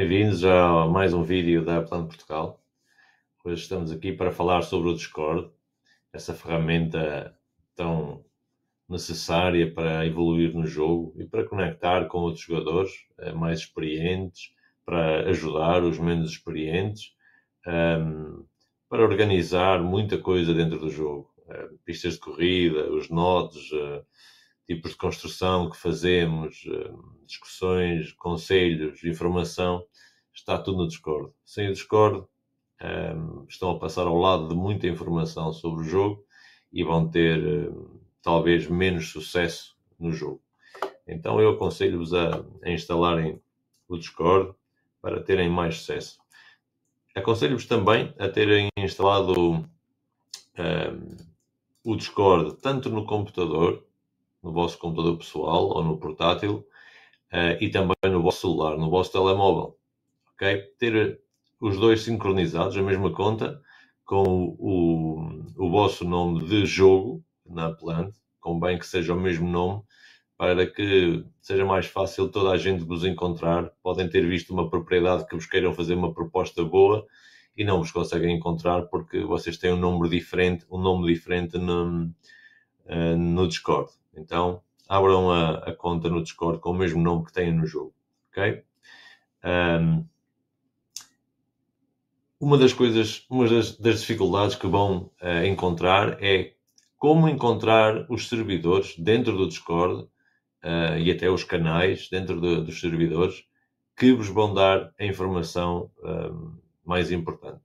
Bem-vindos a mais um vídeo da Plano Portugal. Hoje estamos aqui para falar sobre o Discord, essa ferramenta tão necessária para evoluir no jogo e para conectar com outros jogadores eh, mais experientes, para ajudar os menos experientes, ehm, para organizar muita coisa dentro do jogo. Eh, pistas de corrida, os nodes, eh, tipos de construção que fazemos, eh, discussões, conselhos, informação, está tudo no Discord. Sem o Discord, um, ehm, estão a passar ao lado de muita informação sobre o jogo e vão ter um, eh, talvez menos sucesso no jogo. Então eu aconselho-vos a, a, instalarem o Discord para terem mais sucesso. Aconselho-vos também a terem instalado um, ehm, o Discord tanto no computador no vosso computador pessoal ou no portátil uh, e também no vosso celular, no vosso telemóvel. Ok? Ter eh, os dois sincronizados, a mesma conta, com o, o vosso nome de jogo na Plant, convém que seja o mesmo nome, para que seja mais fácil toda a gente vos encontrar. Podem ter visto uma propriedade que vos queiram fazer uma proposta boa e não vos conseguem encontrar porque vocês têm um número diferente, um nome diferente no, eh, no Discord. Então, abram a, a, conta no Discord com o mesmo nome que têm no jogo, ok? Um, uma das coisas, uma das, das dificuldades que vão uh, encontrar é como encontrar os servidores dentro do Discord uh, e até os canais dentro de, dos servidores que vos vão dar a informação um, mais importante.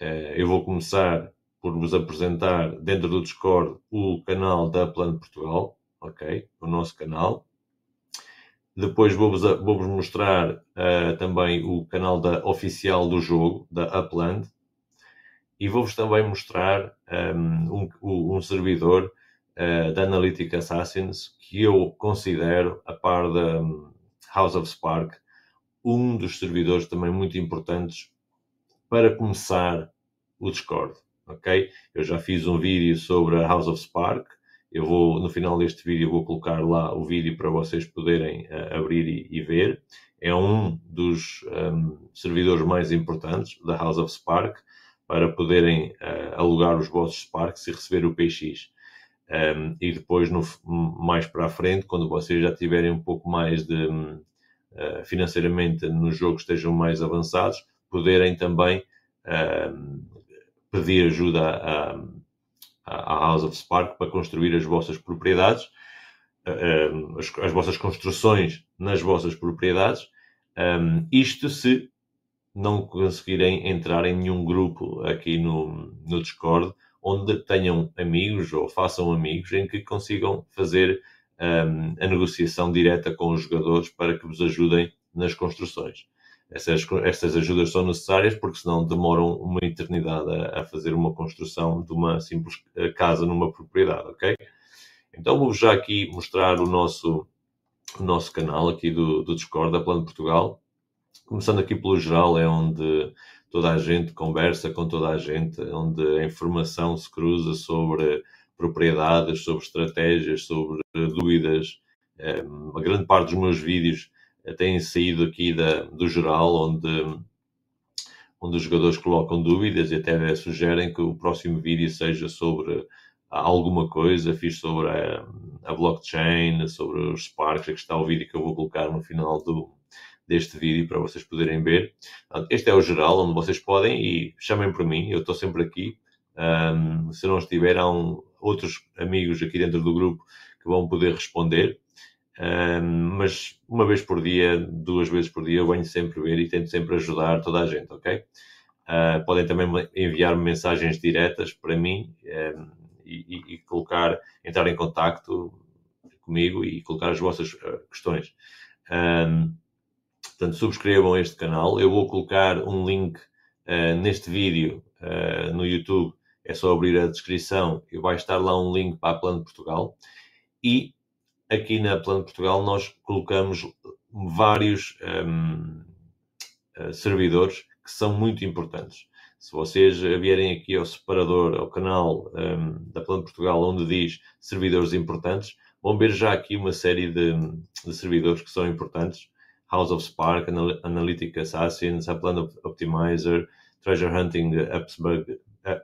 Uh, eu vou começar por vos apresentar dentro do Discord o canal da Plano Portugal, ok? O nosso canal. Depois vou-vos vou mostrar uh, também o canal da oficial do jogo, da Upland. E vou-vos também mostrar ehm, um, um, um servidor uh, da Analytic Assassins que eu considero, a par da um, House of Spark, um dos servidores também muito importantes para começar o Discord ok? Eu já fiz um vídeo sobre a House of Spark, eu vou, no final deste vídeo, vou colocar lá o vídeo para vocês poderem uh, abrir e, e, ver. É um dos um, ehm, servidores mais importantes da House of Spark para poderem uh, alugar os vossos Sparks e receber o PX. Um, ehm, e depois, no, mais para a frente, quando vocês já tiverem um pouco mais de uh, financeiramente no jogo, estejam mais avançados, poderem também ehm, pedir ajuda à House of Spark para construir as vossas propriedades, as, as vossas construções nas vossas propriedades. Um, isto se não conseguirem entrar em nenhum grupo aqui no, no Discord onde tenham amigos ou façam amigos em que consigam fazer um, a negociação direta com os jogadores para que vos ajudem nas construções. Essas, estas ajudas são necessárias porque senão demoram uma eternidade a, a fazer uma construção de uma simples eh, casa numa propriedade, ok? Então vou já aqui mostrar o nosso, o nosso canal aqui do, do Discord da Plano Portugal. Começando aqui pelo geral, é onde toda a gente conversa com toda a gente, é onde a informação se cruza sobre propriedades, sobre estratégias, sobre dúvidas. Eh, a grande parte dos meus vídeos têm saído aqui da, do geral, onde, onde os jogadores colocam dúvidas e até sugerem que o próximo vídeo seja sobre alguma coisa, fiz sobre a, a blockchain, sobre os Sparks, que está o vídeo que eu vou colocar no final do, deste vídeo para vocês poderem ver. Este é o geral, onde vocês podem e chamem por mim, eu estou sempre aqui. Um, se não estiver, há um, outros amigos aqui dentro do grupo que vão poder responder mas uma vez por dia, duas vezes por dia, eu venho sempre ver e tento sempre ajudar toda a gente, ok? Uh, podem também enviar-me mensagens diretas para mim um, e, e, colocar, entrar em contacto comigo e colocar as vossas ah, questões. Um, portanto, subscrevam este canal. Eu vou colocar um link uh, neste vídeo uh, no YouTube. É só abrir a descrição e vai estar lá um link para a Plano Portugal. E aqui na Plano Portugal nós colocamos vários um, eh, servidores que são muito importantes. Se vocês eh, vierem aqui ao separador, ao canal um, da Plano Portugal, onde diz servidores importantes, vão ver já aqui uma série de, de servidores que são importantes. House of Spark, Anal Analytic Assassin, Saplan Optimizer, Treasure Hunting,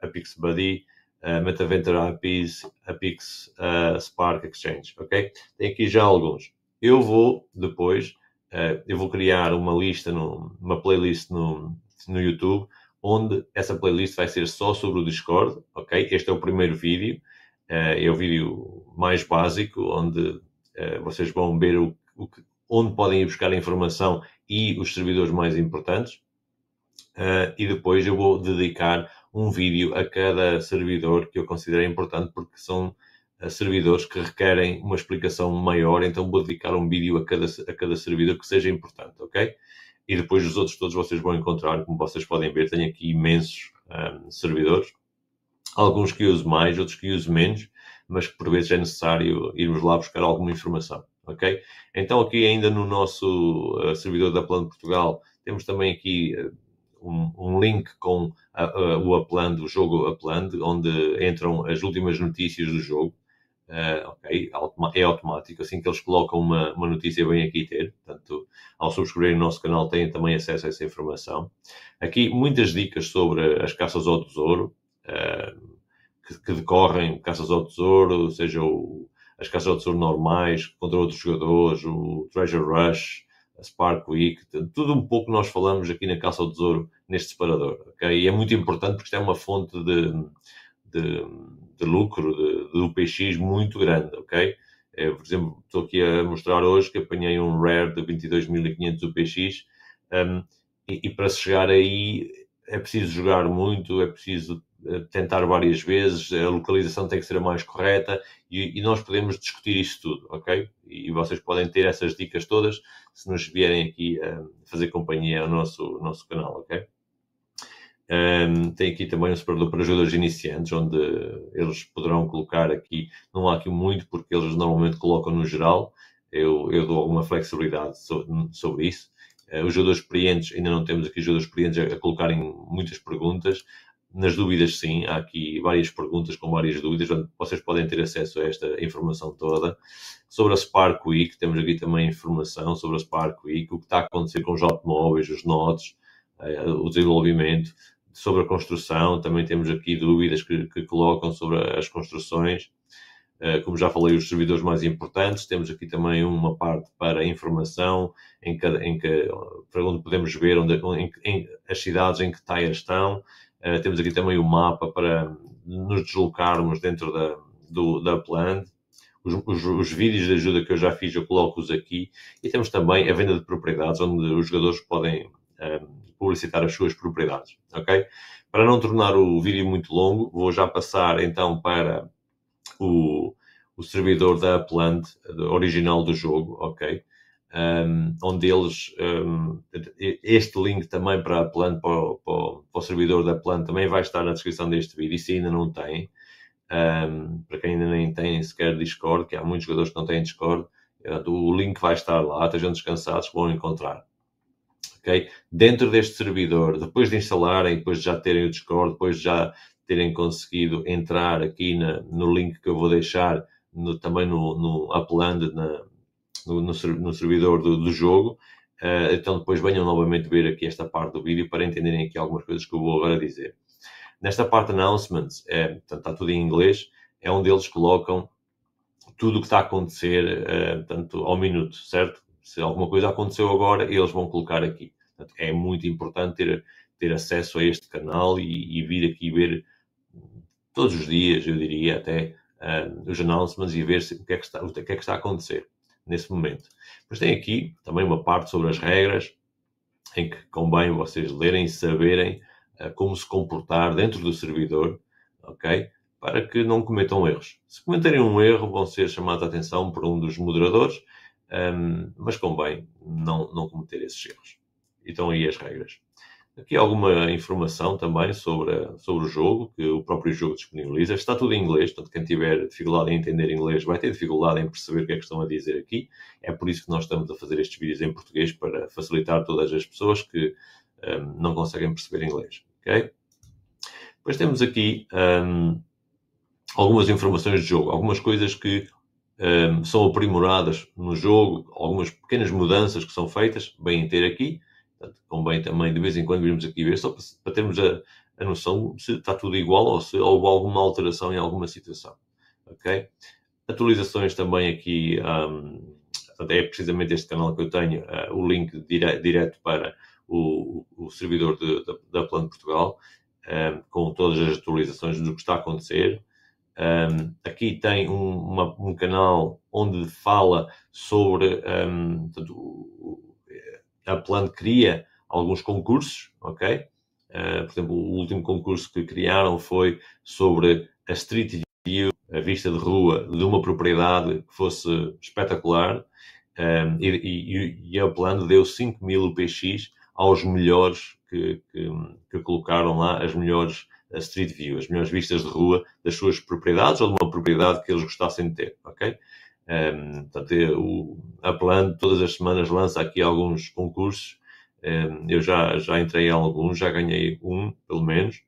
Apex Buddy, MetaVenture APIs, Apix, uh, Spark Exchange, ok? Tem aqui já alguns. Eu vou depois, uh, eu vou criar uma lista, no, uma playlist no, no YouTube, onde essa playlist vai ser só sobre o Discord, ok? Este é o primeiro vídeo, eh, é o vídeo mais básico, onde eh, vocês vão ver o, o que, onde podem ir buscar a informação e os servidores mais importantes. Uh, e depois eu vou dedicar um vídeo a cada servidor que eu considero importante, porque são eh, servidores que requerem uma explicação maior, então vou dedicar um vídeo a cada, a cada servidor que seja importante, ok? E depois os outros todos vocês vão encontrar, como vocês podem ver, tenho aqui imensos um, ehm, servidores, alguns que uso mais, outros que uso menos, mas que por vezes é necessário irmos lá buscar alguma informação, ok? Então aqui ainda no nosso eh, servidor da Plano Portugal, temos também aqui eh, um, um link com a, a, o Upland, o jogo Upland, onde entram as últimas notícias do jogo. Uh, ok, é automático. Assim que eles colocam uma, uma notícia, vem aqui ter. Portanto, ao subscreverem o nosso canal, têm também acesso a essa informação. Aqui, muitas dicas sobre as caças ao tesouro uh, que, que, decorrem, caças ao tesouro, seja o, as caças ao tesouro normais contra outros jogadores, o Treasure Rush, a Spark Week, tudo um pouco nós falamos aqui na Caça ao Tesouro neste separador. Okay? E é muito importante porque isto é uma fonte de, de, de lucro de, do PX muito grande. ok? É, por exemplo, estou aqui a mostrar hoje que apanhei um rare de 22.500 UPX um, e, e para se chegar aí é preciso jogar muito, é preciso eh, tentar várias vezes, a localização tem que ser a mais correta e, e nós podemos discutir isso tudo, ok? E, e vocês podem ter essas dicas todas se nos vierem aqui fazer companhia ao nosso, nosso canal, ok? Um, tem aqui também um separador para ajudas iniciantes, onde eles poderão colocar aqui, não há aqui muito, porque eles normalmente colocam no geral, eu, eu dou alguma flexibilidade sobre, sobre isso. Eh, os jogadores experientes, ainda não temos aqui jogadores experientes a colocarem muitas perguntas, nas dúvidas, sim, há aqui várias perguntas com várias dúvidas, vocês podem ter acesso a esta informação toda. Sobre a Spark Week, temos aqui também informação sobre a Spark Week, o que está a acontecer com os automóveis, os nodes, eh, o desenvolvimento. Sobre a construção, também temos aqui dúvidas que, que colocam sobre as construções. Eh, como já falei, os servidores mais importantes. Temos aqui também uma parte para informação, em que, em que eh, para onde podemos ver onde, em, em, as cidades em que tires estão eh, temos aqui também o mapa para nos deslocarmos dentro da, do, da Upland. Os, os, os, vídeos de ajuda que eu já fiz, eu coloco-os aqui. E temos também a venda de propriedades, onde os jogadores podem um, eh, publicitar as suas propriedades, ok? Para não tornar o vídeo muito longo, vou já passar então para o, o servidor da Upland eh, original do jogo, ok? um, onde eles um, este link também para a Plan, para o, para, o, servidor da Plan também vai estar na descrição deste vídeo, e se ainda não tem, um, para quem ainda nem tem sequer Discord, que há muitos jogadores que não têm Discord, eh, o link vai estar lá, estejam descansados, vão encontrar. Ok? Dentro deste servidor, depois de instalarem, depois de já terem o Discord, depois de já terem conseguido entrar aqui na, no link que eu vou deixar no, também no, no Upland, na, no, no, no, servidor do, do jogo. Uh, então, depois venham novamente ver aqui esta parte do vídeo para entenderem aqui algumas coisas que eu vou agora dizer. Nesta parte announcements, é, portanto, está tudo em inglês, é onde eles colocam tudo o que está a acontecer, uh, portanto, ao minuto, certo? Se alguma coisa aconteceu agora, eles vão colocar aqui. Portanto, é muito importante ter, ter acesso a este canal e, e vir aqui ver todos os dias, eu diria até, uh, os announcements e ver se, o, que é que está, o que é que está a acontecer nesse momento. Mas tem aqui também uma parte sobre as regras em que convém vocês lerem e saberem uh, como se comportar dentro do servidor, ok? Para que não cometam erros. Se cometerem um erro, vão ser chamados a atenção por um dos moderadores, um, ehm, mas convém não, não cometer esses erros. E estão aí as regras aqui alguma informação também sobre, a, sobre o jogo, que o próprio jogo disponibiliza. Está tudo em inglês, portanto, quem tiver dificuldade em entender inglês vai ter dificuldade em perceber o que é que estão a dizer aqui. É por isso que nós estamos a fazer estes vídeos em português, para facilitar todas as pessoas que um, não conseguem perceber inglês. Ok? Depois temos aqui um, algumas informações de jogo, algumas coisas que um, são aprimoradas no jogo, algumas pequenas mudanças que são feitas, bem ter aqui. Portanto, convém também de vez em quando virmos aqui ver, só para, para termos a, a, noção se está tudo igual ou se houve alguma alteração em alguma situação. Ok? Atualizações também aqui, um, é precisamente este canal que eu tenho, uh, o link dire, direto para o, o servidor de, de, da Plano Portugal, um, com todas as atualizações do que está a acontecer. Um, aqui tem um, uma, um, canal onde fala sobre hum, portanto, a Plano cria alguns concursos, ok? Uh, por exemplo, o último concurso que criaram foi sobre a Street View, a vista de rua de uma propriedade que fosse espetacular, um, eh, e, e, e, a Plano deu 5 mil UPX aos melhores que, que, que colocaram lá, as melhores a Street View, as melhores vistas de rua das suas propriedades ou de uma propriedade que eles gostassem de ter, ok? Um, ehm, portanto, o, a todas as semanas lança aqui alguns concursos. Um, ehm, eu já, já entrei em alguns, já ganhei um, pelo menos,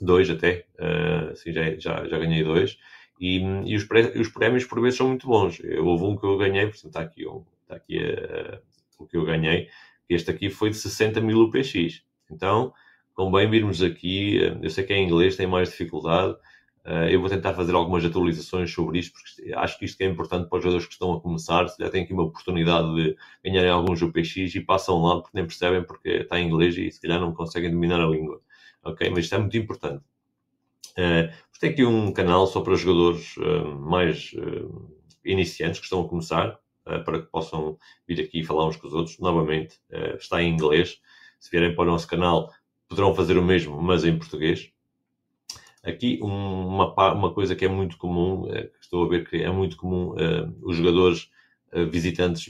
dois até, uh, já, já, já ganhei dois. E, e os, pré, os, prémios por vezes são muito bons. Eu, houve um que eu ganhei, portanto, está aqui, um, está aqui uh, o que eu ganhei. Este aqui foi de 60 mil UPX. Então, convém virmos aqui. Eh, eu sei que é em inglês tem mais dificuldade, ah, eu vou tentar fazer algumas atualizações sobre isto, porque acho que isto é importante para os jogadores que estão a começar. Se Já têm aqui uma oportunidade de ganharem alguns UPX e passam lá porque nem percebem, porque está em inglês e se calhar não conseguem dominar a língua. Ok? Mas isto é muito importante. Uh, tem aqui um canal só para jogadores uh, mais uh, iniciantes que estão a começar, uh, para que possam vir aqui e falar uns com os outros. Novamente, está em inglês. Se vierem para o nosso canal, poderão fazer o mesmo, mas em português. Aqui uma, uma coisa que é muito comum, é, estou a ver que é muito comum eh, os jogadores eh, visitantes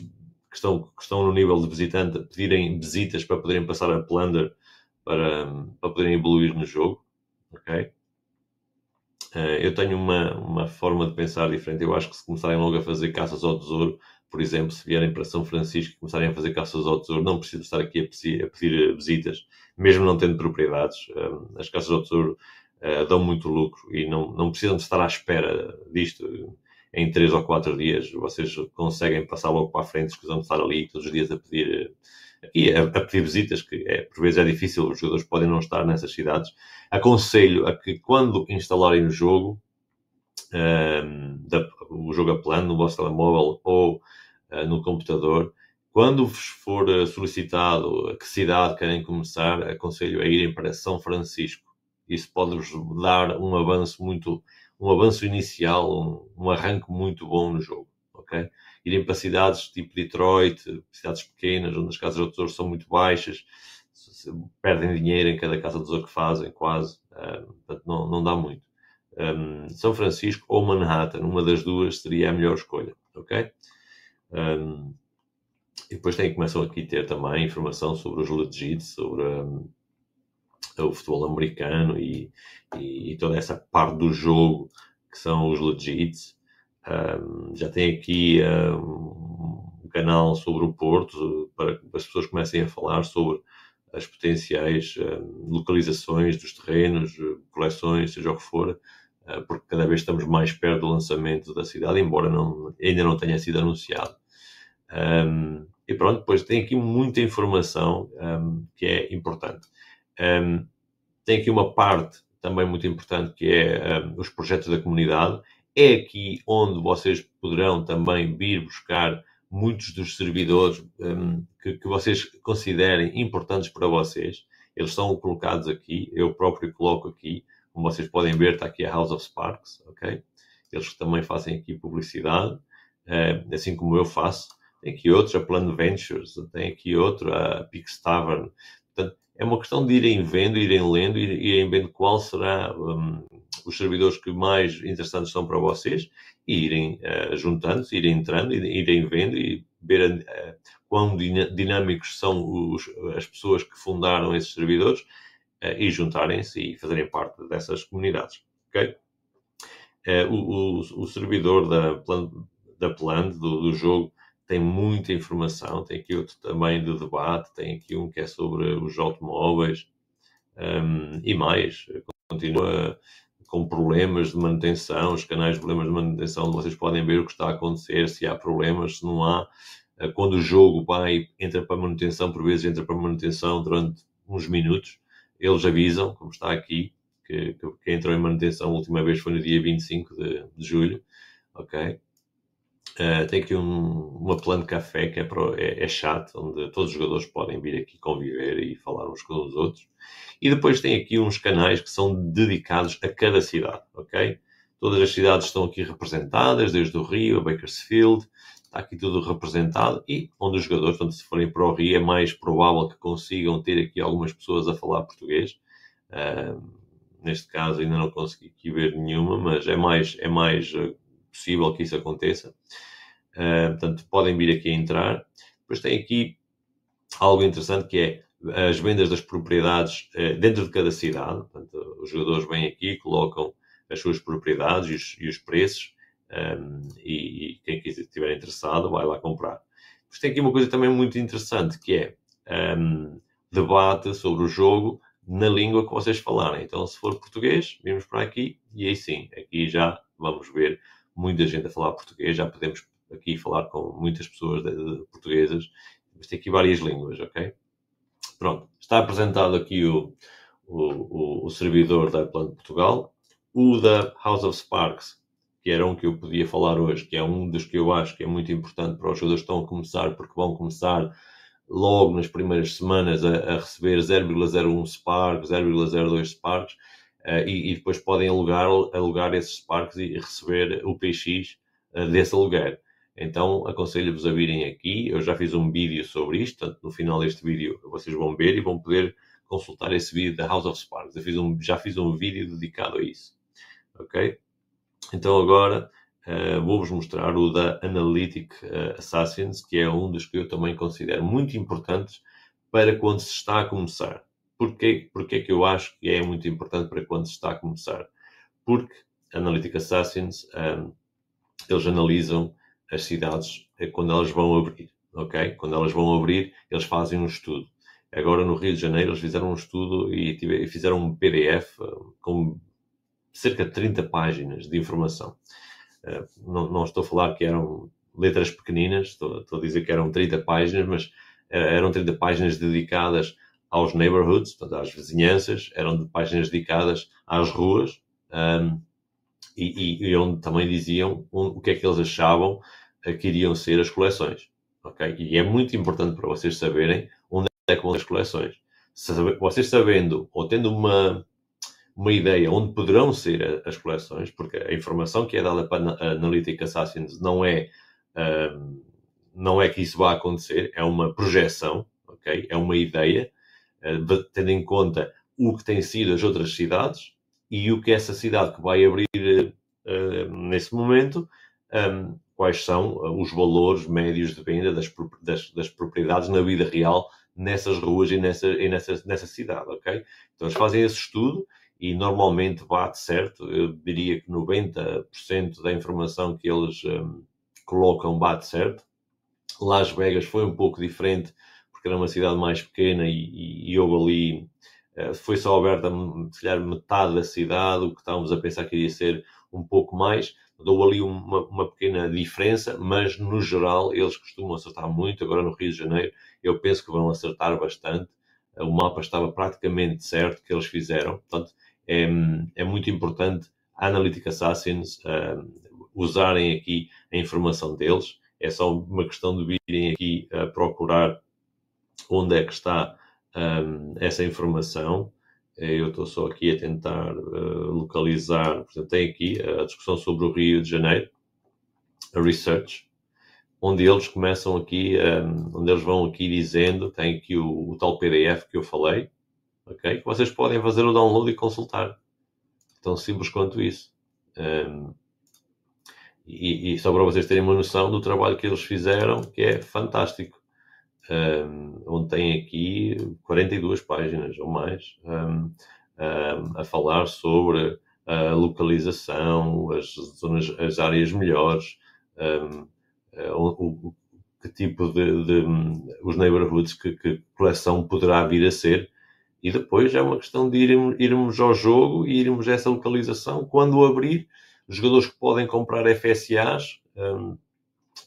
que estão, que estão no nível de visitante pedirem visitas para poderem passar a plunder para, para poderem evoluir no jogo, ok? eu tenho uma, uma forma de pensar diferente. Eu acho que se começarem logo a fazer caças ao tesouro, por exemplo, se vierem para São Francisco e começarem a fazer caças ao tesouro, não preciso estar aqui a pedir, a pedir visitas, mesmo não tendo propriedades. as caças ao tesouro uh, dão muito lucro e não, não precisam de estar à espera disto em três ou quatro dias. Vocês conseguem passar logo para a frente, de estar ali todos os dias a pedir e a, a pedir visitas, que é, por vezes é difícil, os jogadores podem não estar nessas cidades. Aconselho a que quando instalarem o jogo, ehm, da, o jogo a plano no vosso telemóvel ou uh, no computador, quando vos for eh, solicitado a que cidade querem começar, aconselho a irem para São Francisco isso pode vos dar um avanço muito, um avanço inicial, um, um arranque muito bom no jogo, ok? Irem para cidades tipo Detroit, cidades pequenas, onde as casas de autores são muito baixas, perdem dinheiro em cada casa de autor que fazem, quase, eh, portanto não, não dá muito. Um, ehm, São Francisco ou Manhattan, uma das duas seria a melhor escolha, ok? Um, ehm, e depois tem, começam aqui a ter também informação sobre os legit, sobre... Um, ehm, é o futebol americano e, e, e, toda essa parte do jogo que são os legit Um, já tem aqui um, canal sobre o Porto para que as pessoas comecem a falar sobre as potenciais um, localizações dos terrenos, eh, coleções, seja o que for, ah, porque cada vez estamos mais perto do lançamento da cidade, embora não, ainda não tenha sido anunciado. e pronto, depois tem aqui muita informação que é importante. Um, tem aqui uma parte também muito importante que é um, os projetos da comunidade. É aqui onde vocês poderão também vir buscar muitos dos servidores um, que, que, vocês considerem importantes para vocês. Eles são colocados aqui, eu próprio coloco aqui. Como vocês podem ver, está aqui a House of Sparks, ok? Eles também fazem aqui publicidade, uh, assim como eu faço. Tem aqui outro, a Plan Ventures, tem aqui outro, a Pix Tavern. Portanto, é uma questão de irem vendo, irem lendo, irem vendo qual será um, os servidores que mais interessantes são para vocês e irem uh, juntando-se, irem entrando, irem vendo e ver uh, quão dinâmicos são os, as pessoas que fundaram esses servidores uh, e juntarem-se e fazerem parte dessas comunidades, ok? O, o, o, servidor da Plan, da plan do, do jogo tem muita informação, tem aqui outro também de debate, tem aqui um que é sobre os automóveis um, e mais. Continua com problemas de manutenção, os canais de problemas de manutenção, vocês podem ver o que está a acontecer, se há problemas, se não há. Eh, quando o jogo vai, entra para manutenção, por vezes entra para manutenção durante uns minutos, eles avisam, como está aqui, que, que, que entrou em manutenção a última vez foi no dia 25 de, de julho, ok? Eh, tem aqui um, uma planta de café que é, pro, é, é, chato, onde todos os jogadores podem vir aqui conviver e falar uns com os outros. E depois tem aqui uns canais que são dedicados a cada cidade, ok? Todas as cidades estão aqui representadas, desde o Rio a Bakersfield, está aqui tudo representado. E onde os jogadores, portanto, se forem para o Rio, é mais provável que consigam ter aqui algumas pessoas a falar português. Uh, neste caso ainda não consegui aqui ver nenhuma, mas é mais, é mais eh, possível que isso aconteça. Uh, portanto, podem vir aqui a entrar. Depois tem aqui algo interessante que é as vendas das propriedades uh, dentro de cada cidade. Portanto, os jogadores vêm aqui, colocam as suas propriedades e os, e os preços. Um, ah, e, e, quem estiver interessado vai lá comprar. Depois tem aqui uma coisa também muito interessante que é um, debate sobre o jogo na língua que vocês falarem. Então, se for português, vimos para aqui e aí sim, aqui já vamos ver muita gente a falar português, já podemos aqui falar com muitas pessoas de, de, portuguesas, mas tem aqui várias línguas, ok? Pronto, está apresentado aqui o, o, o, o servidor da de Portugal, o da House of Sparks, que era um que eu podia falar hoje, que é um dos que eu acho que é muito importante para os jogadores que estão a começar, porque vão começar logo nas primeiras semanas a, a receber 0,01 Sparks, 0,02 Sparks, eh, e, e, depois podem alugar, alugar esses parques e receber o PX eh, desse aluguer. Então aconselho-vos a virem aqui. Eu já fiz um vídeo sobre isto, portanto, no final deste vídeo vocês vão ver e vão poder consultar esse vídeo da House of Sparks. Eu fiz um, já fiz um vídeo dedicado a isso. Ok? Então agora uh, vou-vos mostrar o da Analytic Assassins, que é um dos que eu também considero muito importantes para quando se está a começar. Porquê, porquê é que eu acho que é muito importante para quando se está a começar? Porque Analytic Assassins, um, eles analisam as cidades eh, quando elas vão abrir, ok? Quando elas vão abrir, eles fazem um estudo. Agora, no Rio de Janeiro, eles fizeram um estudo e, fizeram um PDF hum, com cerca de 30 páginas de informação. Eh, não, não, estou a falar que eram letras pequeninas, estou, estou a dizer que eram 30 páginas, mas eh, eram 30 páginas dedicadas aos neighborhoods, portanto, às vizinhanças, eram de páginas dedicadas às ruas um, e, e, onde também diziam o que é que eles achavam eh, que iriam ser as coleções. Okay? E é muito importante para vocês saberem onde é que vão as coleções. Se, vocês sabendo ou tendo uma, uma ideia onde poderão ser eh, as coleções, porque a informação que é dada para a Analytic Assassins não é, não é que isso vá acontecer, é uma projeção, okay? é uma ideia eh, tendo em conta o que tem sido as outras cidades e o que essa cidade que vai abrir eh, eh, nesse momento, ehm, quais são os valores médios de venda das, das, das propriedades na vida real nessas ruas e nessa, e nessa, nessa cidade, ok? Então eles fazem esse estudo e normalmente bate certo, eu diria que 90% da informação que eles um, ehm, colocam bate certo. Las Vegas foi um pouco diferente porque era uma cidade mais pequena e, e eu ali uh, foi só aberta, hum, se calhar, metade da cidade, o que estávamos a pensar que iria ser um pouco mais. Dou ali uma, uma pequena diferença, mas no geral eles costumam acertar muito. Agora no Rio de Janeiro, eu penso que vão acertar bastante. Eh, o mapa estava praticamente certo que eles fizeram, portanto, é, é muito importante a Analytic Assassins uh, usarem aqui a informação deles. É só uma questão de virem aqui uh, procurar onde é que está um, essa informação. Eh, eu estou só aqui a tentar uh, localizar, portanto, tem aqui a discussão sobre o Rio de Janeiro, a research, onde eles começam aqui, um, onde eles vão aqui dizendo, tem aqui o, o, tal PDF que eu falei, ok? Que vocês podem fazer o download e consultar. Tão simples quanto isso. Um, e, e, só para vocês terem uma noção do trabalho que eles fizeram, que é fantástico um, onde tem aqui 42 páginas ou mais um, a falar sobre a localização, as zonas, as áreas melhores, eh, o, que tipo de, de os neighborhoods que, que coleção poderá vir a ser. E depois é uma questão de irmos, irmos ao jogo e irmos a essa localização. Quando abrir, jogadores que podem comprar FSAs, um,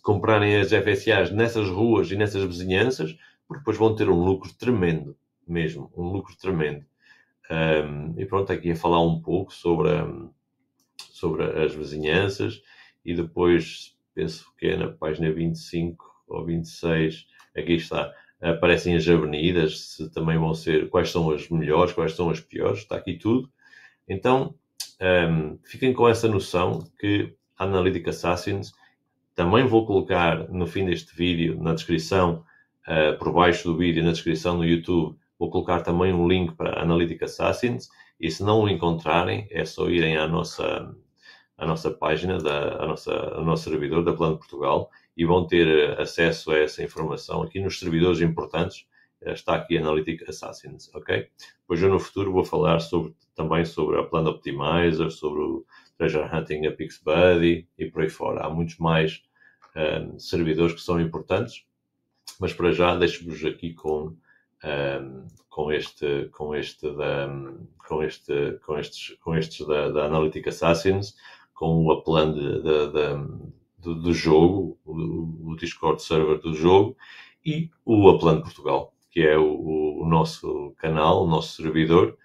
comprarem as FSAs nessas ruas e nessas vizinhanças, porque depois vão ter um lucro tremendo, mesmo, um lucro tremendo. Um, e pronto, aqui a falar um pouco sobre, sobre as vizinhanças e depois, penso que é na página 25 ou 26, aqui está, aparecem as avenidas, se também vão ser, quais são as melhores, quais são as piores, está aqui tudo. Então, um, fiquem com essa noção que a Analytic Assassins também vou colocar no fim deste vídeo, na descrição, uh, por baixo do vídeo, na descrição no YouTube, vou colocar também um link para Analytic Assassins. E se não o encontrarem, é só irem à nossa, à nossa página, da, à nossa, ao nosso servidor da Plano Portugal e vão ter eh, acesso a essa informação aqui nos servidores importantes. Eh, está aqui Analytic Assassins, ok? Pois eu no futuro vou falar sobre, também sobre a Plano Optimizer, sobre o já Hunting, a PixBuddy e por aí fora. Há muitos mais um, servidores que são importantes, mas para já deixo-vos aqui com, um, com este, com este, da, com este, com estes, com estes da, da Analytic Assassins, com o aplan de, de, de do, do, jogo, o, o, Discord server do jogo e o Aplan Portugal, que é o, o, nosso canal, o nosso servidor,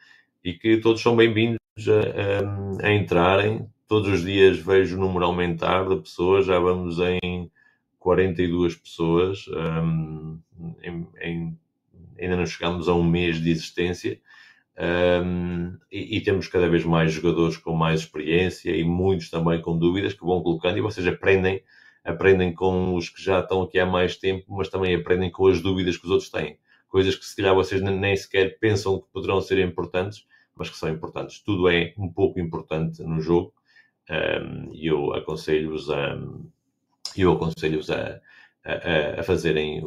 e que todos são bem-vindos a, ehm, a, entrarem. Todos os dias vejo o número aumentar de pessoas, já vamos em 42 pessoas, um, ehm, em, em, ainda não chegamos a um mês de existência. Um, ehm, e, e, temos cada vez mais jogadores com mais experiência e muitos também com dúvidas que vão colocando e vocês aprendem aprendem com os que já estão aqui há mais tempo, mas também aprendem com as dúvidas que os outros têm, coisas que se calhar vocês nem sequer pensam que poderão ser importantes mas que são importantes. Tudo é um pouco importante no jogo ehm, e eu aconselho-vos a, eu aconselho-vos a, a, a, fazerem,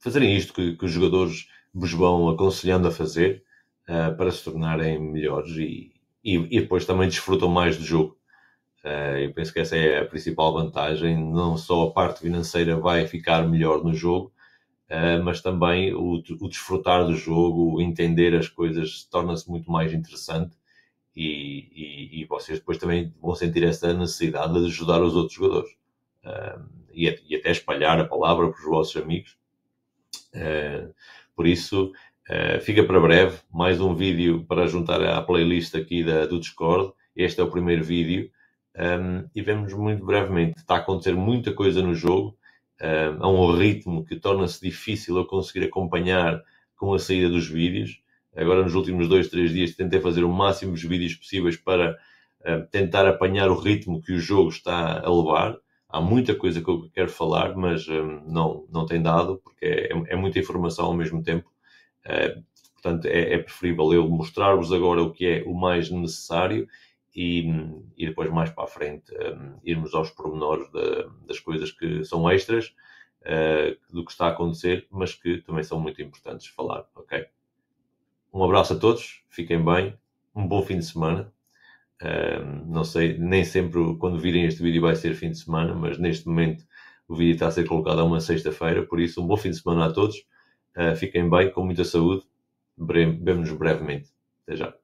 fazerem isto que, que, os jogadores vos vão aconselhando a fazer uh, para se tornarem melhores e, e, e, depois também desfrutam mais do jogo. Uh, eu penso que essa é a principal vantagem. Não só a parte financeira vai ficar melhor no jogo, uh, mas também o, o, desfrutar do jogo, entender as coisas, torna-se muito mais interessante e, e, e, vocês depois também vão sentir essa necessidade de ajudar os outros jogadores uh, e, e, até espalhar a palavra para os vossos amigos. Uh, por isso, fica para breve mais um vídeo para juntar à playlist aqui da, do Discord. Este é o primeiro vídeo. Um, e vemos muito brevemente. Está a acontecer muita coisa no jogo eh, a um ritmo que torna-se difícil eu conseguir acompanhar com a saída dos vídeos. Agora, nos últimos dois, três dias, tentei fazer o máximo de vídeos possíveis para eh, tentar apanhar o ritmo que o jogo está a levar. Há muita coisa que eu quero falar, mas eh, não, não tem dado, porque é, é muita informação ao mesmo tempo. Portanto, é, é preferível eu mostrar-vos agora o que é o mais necessário e, e depois mais para a frente um, irmos aos pormenores de, das coisas que são extras uh, do que está a acontecer, mas que também são muito importantes falar, ok? Um abraço a todos, fiquem bem, um bom fim de semana. Uh, não sei, nem sempre quando virem este vídeo vai ser fim de semana, mas neste momento o vídeo está a ser colocado a uma sexta-feira, por isso um bom fim de semana a todos. Uh, fiquem bem, com muita saúde. Vemo-nos brevemente. Até já.